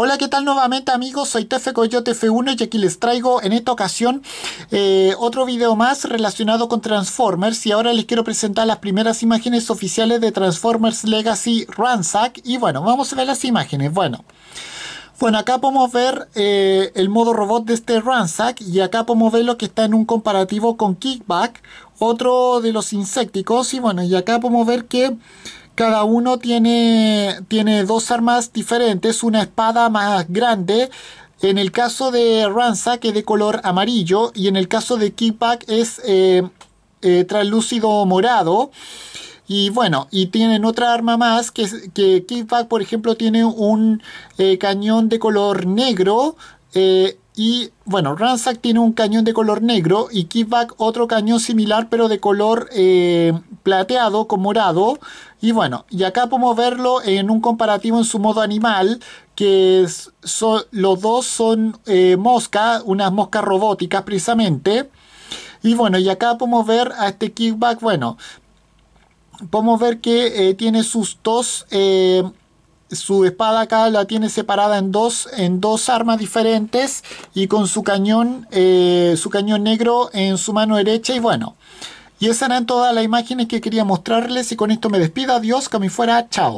Hola, ¿qué tal nuevamente amigos? Soy Tefe Coyote F1 y aquí les traigo en esta ocasión eh, otro video más relacionado con Transformers y ahora les quiero presentar las primeras imágenes oficiales de Transformers Legacy Ransack y bueno, vamos a ver las imágenes, bueno... Bueno, acá podemos ver eh, el modo robot de este Ransack y acá podemos ver lo que está en un comparativo con Kickback, otro de los insecticos y bueno, y acá podemos ver que cada uno tiene, tiene dos armas diferentes, una espada más grande. En el caso de Ransack es de color amarillo, y en el caso de Kickback es eh, eh, translúcido morado. Y bueno, y tienen otra arma más, que, que por ejemplo, tiene un eh, cañón de color negro. y bueno, Ransack tiene un cañón de color negro y Kickback otro cañón similar, pero de color plateado con morado. Y bueno, y acá podemos verlo en un comparativo en su modo animal, que los dos son eh, moscas, unas moscas robóticas precisamente. Y bueno, y acá podemos ver a este kickback, bueno, podemos ver que eh, tiene sus dos... Eh, su espada acá la tiene separada en dos, en dos armas diferentes y con su cañón, su cañón negro en su mano derecha y bueno, y esa era todas toda la imagen que quería mostrarles y con esto me despido. Adiós, que fuera. Chao.